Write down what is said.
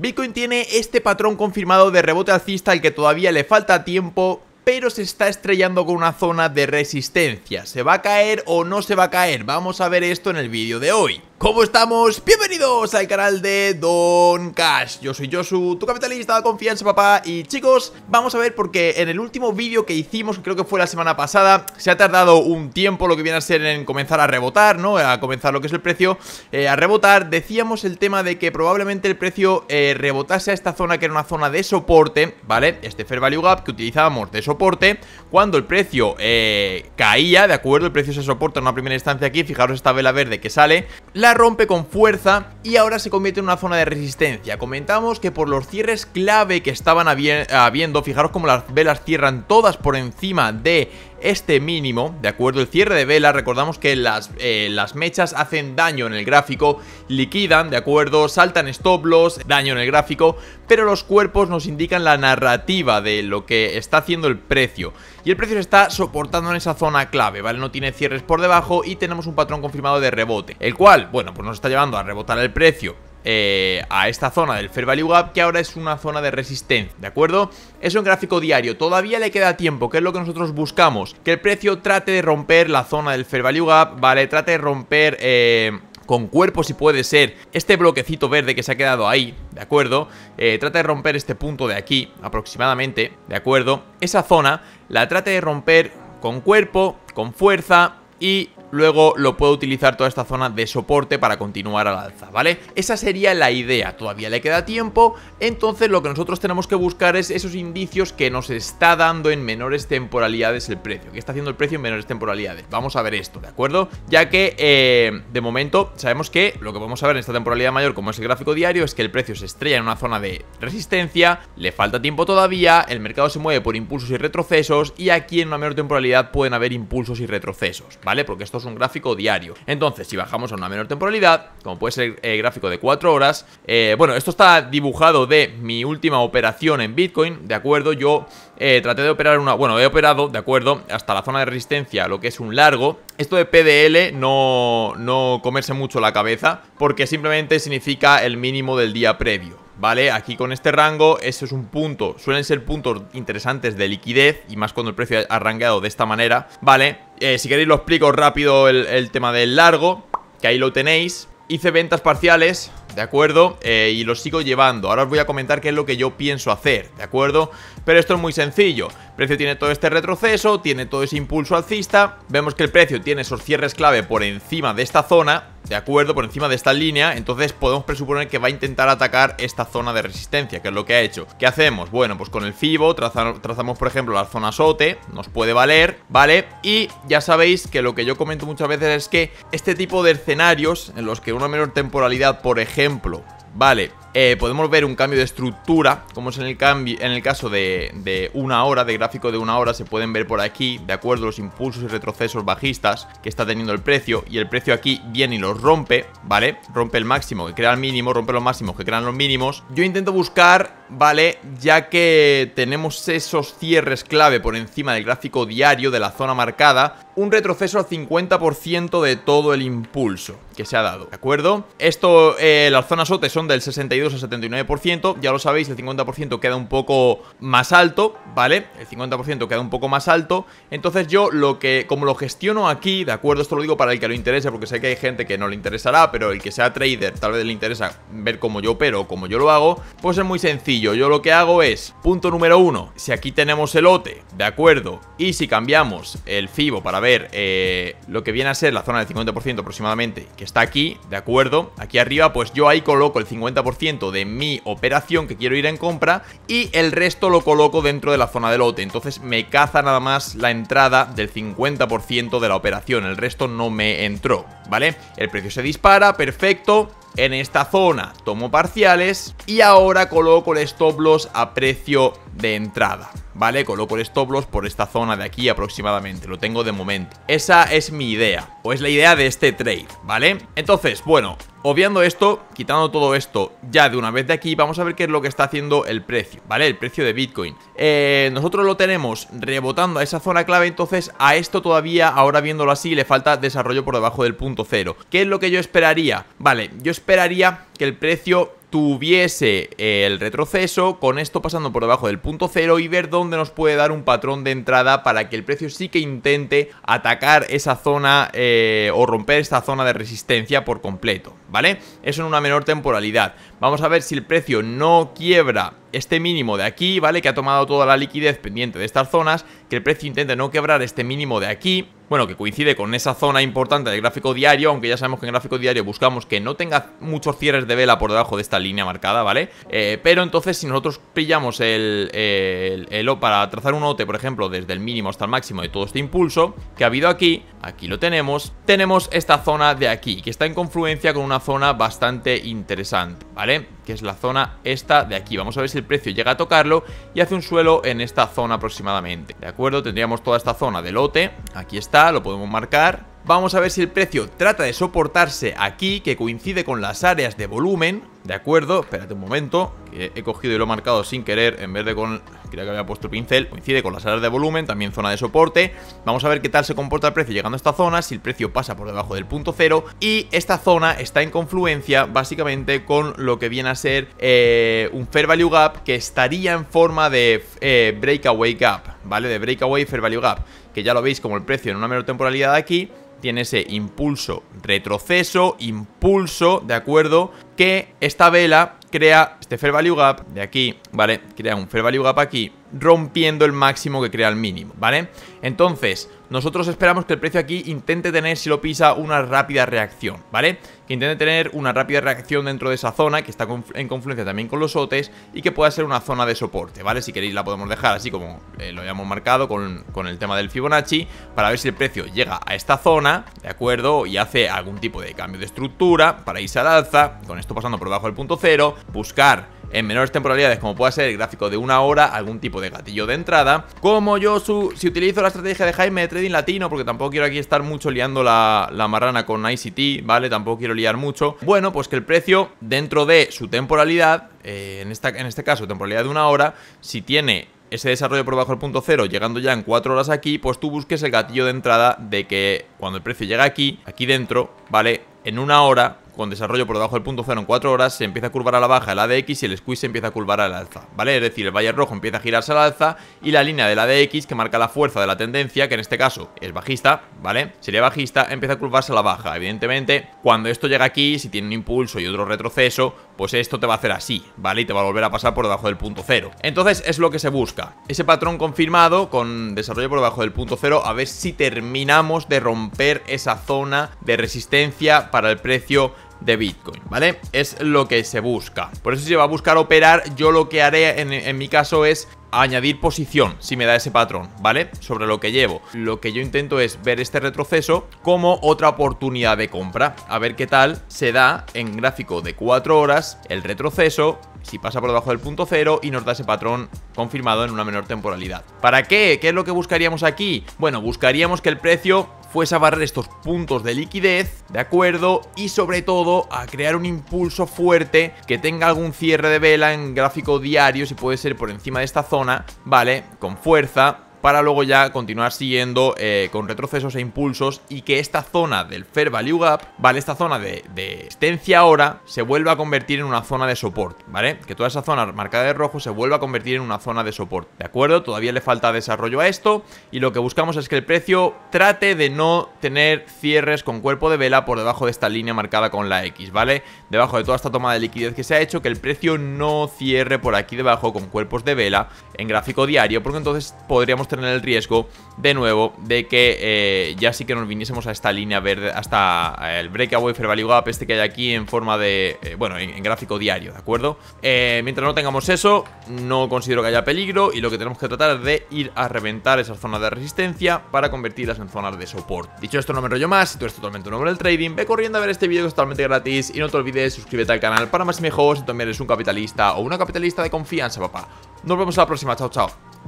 Bitcoin tiene este patrón confirmado de rebote alcista al que todavía le falta tiempo, pero se está estrellando con una zona de resistencia. ¿Se va a caer o no se va a caer? Vamos a ver esto en el vídeo de hoy. ¿Cómo estamos? Bienvenidos al canal de Don Cash Yo soy Josu, tu capitalista de confianza papá Y chicos, vamos a ver porque en el último vídeo que hicimos, creo que fue la semana pasada Se ha tardado un tiempo lo que viene a ser en comenzar a rebotar, ¿no? A comenzar lo que es el precio eh, a rebotar Decíamos el tema de que probablemente el precio eh, rebotase a esta zona que era una zona de soporte, ¿vale? Este Fair Value Gap que utilizábamos de soporte Cuando el precio eh, caía, ¿de acuerdo? El precio se soporta en una primera instancia aquí, fijaros esta vela verde que sale La rompe con fuerza y ahora se convierte en una zona de resistencia. Comentamos que por los cierres clave que estaban habiendo, fijaros como las velas cierran todas por encima de este mínimo, ¿de acuerdo? El cierre de vela, recordamos que las, eh, las mechas hacen daño en el gráfico, liquidan, ¿de acuerdo? Saltan stop loss, daño en el gráfico, pero los cuerpos nos indican la narrativa de lo que está haciendo el precio. Y el precio se está soportando en esa zona clave, ¿vale? No tiene cierres por debajo y tenemos un patrón confirmado de rebote, el cual, bueno, pues nos está llevando a rebotar el precio eh, a esta zona del Fair Value Gap que ahora es una zona de resistencia, ¿de acuerdo? Es un gráfico diario, todavía le queda tiempo, que es lo que nosotros buscamos, que el precio trate de romper la zona del Fair Value Gap, ¿vale? Trate de romper... Eh, con cuerpo si puede ser, este bloquecito verde que se ha quedado ahí, ¿de acuerdo? Eh, trate de romper este punto de aquí, aproximadamente, ¿de acuerdo? Esa zona la trate de romper con cuerpo, con fuerza y luego lo puedo utilizar toda esta zona de soporte para continuar al alza, ¿vale? Esa sería la idea, todavía le queda tiempo, entonces lo que nosotros tenemos que buscar es esos indicios que nos está dando en menores temporalidades el precio, que está haciendo el precio en menores temporalidades, vamos a ver esto, ¿de acuerdo? Ya que eh, de momento sabemos que lo que vamos a ver en esta temporalidad mayor como es el gráfico diario es que el precio se estrella en una zona de resistencia, le falta tiempo todavía, el mercado se mueve por impulsos y retrocesos y aquí en una menor temporalidad pueden haber impulsos y retrocesos, ¿vale? Porque estos un gráfico diario. Entonces, si bajamos a una menor temporalidad, como puede ser el eh, gráfico de 4 horas, eh, bueno, esto está dibujado de mi última operación en Bitcoin, ¿de acuerdo? Yo eh, traté de operar una, bueno, he operado, ¿de acuerdo? Hasta la zona de resistencia, lo que es un largo. Esto de PDL no, no comerse mucho la cabeza, porque simplemente significa el mínimo del día previo. ¿vale? Aquí con este rango, eso es un punto, suelen ser puntos interesantes de liquidez y más cuando el precio ha rangueado de esta manera, ¿vale? Eh, si queréis lo explico rápido el, tema del largo, que ahí lo tenéis. Hice ventas parciales, ¿de acuerdo? Eh, y lo sigo llevando. Ahora os voy a comentar qué es lo que yo pienso hacer, ¿de acuerdo? Pero esto es muy sencillo. El precio tiene todo este retroceso, tiene todo ese impulso alcista. Vemos que el precio tiene esos cierres clave por encima de esta zona, ¿De acuerdo? Por encima de esta línea, entonces podemos presuponer que va a intentar atacar esta zona de resistencia, que es lo que ha hecho. ¿Qué hacemos? Bueno, pues con el FIBO trazamos, por ejemplo, la zona SOTE, nos puede valer, ¿vale? Y ya sabéis que lo que yo comento muchas veces es que este tipo de escenarios, en los que una menor temporalidad, por ejemplo, Vale, eh, podemos ver un cambio de estructura, como es en el, cambio, en el caso de, de, una hora, de gráfico de una hora, se pueden ver por aquí, de acuerdo, los impulsos y retrocesos bajistas que está teniendo el precio, y el precio aquí viene y los rompe, ¿vale? Rompe el máximo que crea el mínimo, rompe los máximos que crean los mínimos. Yo intento buscar, ¿vale? Ya que tenemos esos cierres clave por encima del gráfico diario de la zona marcada, un retroceso al 50% de todo el impulso que se ha dado, ¿de acuerdo? Esto, eh, las zonas OTE son del 62 al 79%, ya lo sabéis, el 50% queda un poco más alto, ¿vale? El 50% queda un poco más alto, entonces yo lo que, como lo gestiono aquí, ¿de acuerdo? Esto lo digo para el que lo interese, porque sé que hay gente que no le interesará, pero el que sea trader tal vez le interesa ver cómo yo opero como cómo yo lo hago, pues es muy sencillo, yo lo que hago es, punto número uno, si aquí tenemos el OTE, ¿de acuerdo? Y si cambiamos el FIBO para ver eh, lo que viene a ser la zona del 50% aproximadamente, que está aquí, ¿de acuerdo? Aquí arriba, pues yo ahí coloco el 50% de mi operación que quiero ir en compra y el resto lo coloco dentro de la zona de lote. Entonces me caza nada más la entrada del 50% de la operación, el resto no me entró, ¿vale? El precio se dispara, perfecto. En esta zona tomo parciales y ahora coloco el stop loss a precio de entrada. ¿vale? Coloco el stop loss por esta zona de aquí aproximadamente, lo tengo de momento. Esa es mi idea, o es la idea de este trade, ¿vale? Entonces, bueno, Obviando esto, quitando todo esto ya de una vez de aquí, vamos a ver qué es lo que está haciendo el precio, ¿vale? El precio de Bitcoin. Eh, nosotros lo tenemos rebotando a esa zona clave, entonces a esto todavía, ahora viéndolo así, le falta desarrollo por debajo del punto cero. ¿Qué es lo que yo esperaría? Vale, yo esperaría que el precio tuviese el retroceso, con esto pasando por debajo del punto cero y ver dónde nos puede dar un patrón de entrada para que el precio sí que intente atacar esa zona eh, o romper esta zona de resistencia por completo, ¿vale? Eso en una menor temporalidad. Vamos a ver si el precio no quiebra este mínimo de aquí, ¿vale? Que ha tomado toda la liquidez pendiente de estas zonas, que el precio intente no quebrar este mínimo de aquí, bueno, que coincide con esa zona importante del gráfico diario, aunque ya sabemos que en gráfico diario buscamos que no tenga muchos cierres de vela por debajo de esta línea marcada, ¿vale? Eh, pero entonces si nosotros pillamos el, el, para trazar un OTE, por ejemplo, desde el mínimo hasta el máximo de todo este impulso que ha habido aquí, aquí lo tenemos, tenemos esta zona de aquí, que está en confluencia con una zona bastante interesante, ¿vale? Que es la zona esta de aquí. Vamos a ver si el el precio llega a tocarlo y hace un suelo en esta zona aproximadamente. De acuerdo, tendríamos toda esta zona de lote, aquí está, lo podemos marcar, Vamos a ver si el precio trata de soportarse aquí, que coincide con las áreas de volumen, ¿de acuerdo? Espérate un momento, que he cogido y lo he marcado sin querer en vez de con que había puesto el pincel, coincide con las áreas de volumen, también zona de soporte. Vamos a ver qué tal se comporta el precio llegando a esta zona, si el precio pasa por debajo del punto cero. Y esta zona está en confluencia básicamente con lo que viene a ser eh, un Fair Value Gap que estaría en forma de eh, Breakaway Gap, ¿vale? De Breakaway Fair Value Gap, que ya lo veis como el precio en una menor temporalidad aquí tiene ese impulso retroceso, impulso, ¿de acuerdo? Que esta vela crea este Fair Value Gap de aquí, ¿vale? Crea un Fair Value Gap aquí, rompiendo el máximo que crea el mínimo, ¿vale? Entonces, nosotros esperamos que el precio aquí intente tener, si lo pisa, una rápida reacción, ¿vale? Que intente tener una rápida reacción dentro de esa zona, que está en confluencia también con los sotes, y que pueda ser una zona de soporte, ¿vale? Si queréis la podemos dejar así como eh, lo habíamos marcado con, el tema del Fibonacci, para ver si el precio llega a esta zona, ¿de acuerdo? Y hace algún tipo de cambio de estructura para irse al alza, con esto pasando por debajo del punto cero, buscar en menores temporalidades como pueda ser el gráfico de una hora, algún tipo de gatillo de entrada. Como yo si utilizo la estrategia de Jaime Latino, porque tampoco quiero aquí estar mucho liando la, marrana con ICT, ¿vale? Tampoco quiero liar mucho. Bueno, pues que el precio, dentro de su temporalidad, eh, en, esta, en este caso, temporalidad de una hora, si tiene ese desarrollo por debajo del punto cero, llegando ya en cuatro horas aquí, pues tú busques el gatillo de entrada de que cuando el precio llega aquí, aquí dentro, ¿vale? En una hora con desarrollo por debajo del punto cero en 4 horas, se empieza a curvar a la baja el ADX y el squeeze se empieza a curvar la alza, ¿vale? Es decir, el valle rojo empieza a girarse la alza y la línea de la ADX que marca la fuerza de la tendencia, que en este caso es bajista, ¿vale? Sería bajista, empieza a curvarse a la baja. Evidentemente, cuando esto llega aquí, si tiene un impulso y otro retroceso, pues esto te va a hacer así, ¿vale? Y te va a volver a pasar por debajo del punto cero. Entonces es lo que se busca. Ese patrón confirmado con desarrollo por debajo del punto cero, a ver si terminamos de romper esa zona de resistencia para el precio de Bitcoin, ¿vale? Es lo que se busca. Por eso si se va a buscar operar, yo lo que haré en, mi caso es añadir posición si me da ese patrón, ¿vale? Sobre lo que llevo. Lo que yo intento es ver este retroceso como otra oportunidad de compra. A ver qué tal se da en gráfico de 4 horas el retroceso si pasa por debajo del punto cero y nos da ese patrón confirmado en una menor temporalidad. ¿Para qué? ¿Qué es lo que buscaríamos aquí? Bueno, buscaríamos que el precio pues a barrer estos puntos de liquidez, ¿de acuerdo? Y sobre todo a crear un impulso fuerte que tenga algún cierre de vela en gráfico diario, si puede ser por encima de esta zona, ¿vale? Con fuerza para luego ya continuar siguiendo eh, con retrocesos e impulsos y que esta zona del Fair Value Gap, ¿vale? Esta zona de, de ahora se vuelva a convertir en una zona de soporte, ¿vale? Que toda esa zona marcada de rojo se vuelva a convertir en una zona de soporte, ¿de acuerdo? Todavía le falta desarrollo a esto y lo que buscamos es que el precio trate de no tener cierres con cuerpo de vela por debajo de esta línea marcada con la X, ¿vale? Debajo de toda esta toma de liquidez que se ha hecho, que el precio no cierre por aquí debajo con cuerpos de vela en gráfico diario, porque entonces podríamos tener en el riesgo de nuevo de que eh, ya sí que nos viniésemos a esta línea verde, hasta eh, el breakaway fair value gap este que hay aquí en forma de, eh, bueno, en, gráfico diario, ¿de acuerdo? mientras no tengamos eso, no considero que haya peligro y lo que tenemos que tratar es de ir a reventar esas zonas de resistencia para convertirlas en zonas de soporte. Dicho esto, no me enrollo más, si tú eres totalmente un hombre del trading, ve corriendo a ver este vídeo que es totalmente gratis y no te olvides suscríbete al canal para más y mejor si también eres un capitalista o una capitalista de confianza, papá. Nos vemos a la próxima, chao, chao.